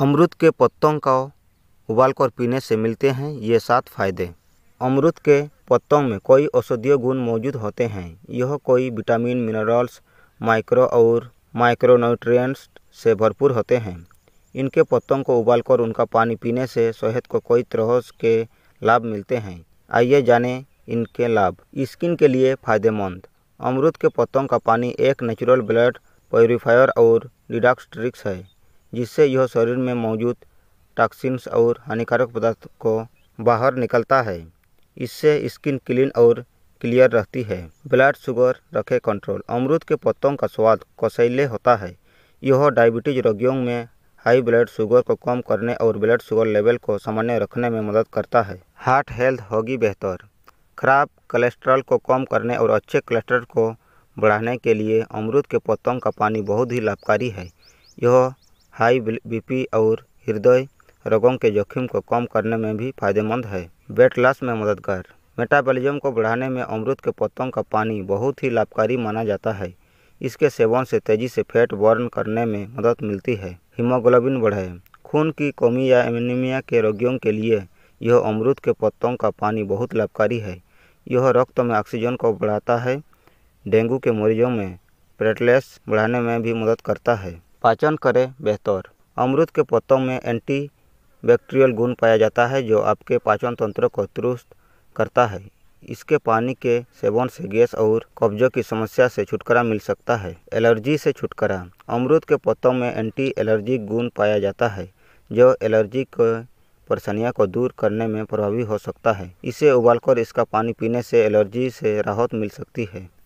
अमरुद के पत्तों को उबालकर पीने से मिलते हैं ये सात फायदे अमरुद के पत्तों में कई औषधीय गुण मौजूद होते हैं यह कोई विटामिन मिनरल्स माइक्रो और माइक्रोन्यूट्रिएंट्स से भरपूर होते हैं इनके पत्तों को उबालकर उनका पानी पीने से सेहत को कई तरह के लाभ मिलते हैं आइए जानें इनके लाभ स्किन के लिए फायदेमंद अमरुद के पत्तों का पानी एक नेचुरल ब्लड प्योरीफायर और डिडॉक्स ट्रिक्स है जिससे यह शरीर में मौजूद टॉक्सिन्स और हानिकारक पदार्थ को बाहर निकलता है इससे स्किन क्लीन और क्लियर रहती है ब्लड शुगर रखे कंट्रोल अमरूद के पत्तों का स्वाद कसैले होता है यह डायबिटीज रोगियों में हाई ब्लड शुगर को कम करने और ब्लड शुगर लेवल को सामान्य रखने में मदद करता है हार्ट हेल्थ होगी बेहतर खराब कोलेस्ट्रॉल को कम करने और अच्छे कोलेस्ट्रॉल को बढ़ाने के लिए अमरूद के पत्तों का पानी बहुत ही लाभकारी है यह हाई बीपी और हृदय रोगों के जोखिम को कम करने में भी फायदेमंद है वेट लॉस में मददगार मेटाबॉलिज्म को बढ़ाने में अमरुद के पत्तों का पानी बहुत ही लाभकारी माना जाता है इसके सेवन से तेजी से फैट बर्न करने में मदद मिलती है हीमोग्लोबिन बढ़ाए खून की कमी या एनीमिया के रोगियों के लिए यह अमरूद के पत्तों का पानी बहुत लाभकारी है यह रक्त में ऑक्सीजन को बढ़ाता है डेंगू के मरीजों में प्लेटलेट्स बढ़ाने में भी मदद करता है पाचन करें बेहतर अमरूद के पत्तों में एंटी बैक्टीरियल गुण पाया जाता है जो आपके पाचन तंत्र को दुरुस्त करता है इसके पानी के सेवन से गैस और कब्जों की समस्या से छुटकारा मिल सकता है एलर्जी से छुटकारा अमरूद के पत्तों में एंटी एलर्जी गुण पाया जाता है जो एलर्जी के परेशानियों को दूर करने में प्रभावी हो सकता है इसे उबालकर इसका पानी पीने से एलर्जी से राहत मिल सकती है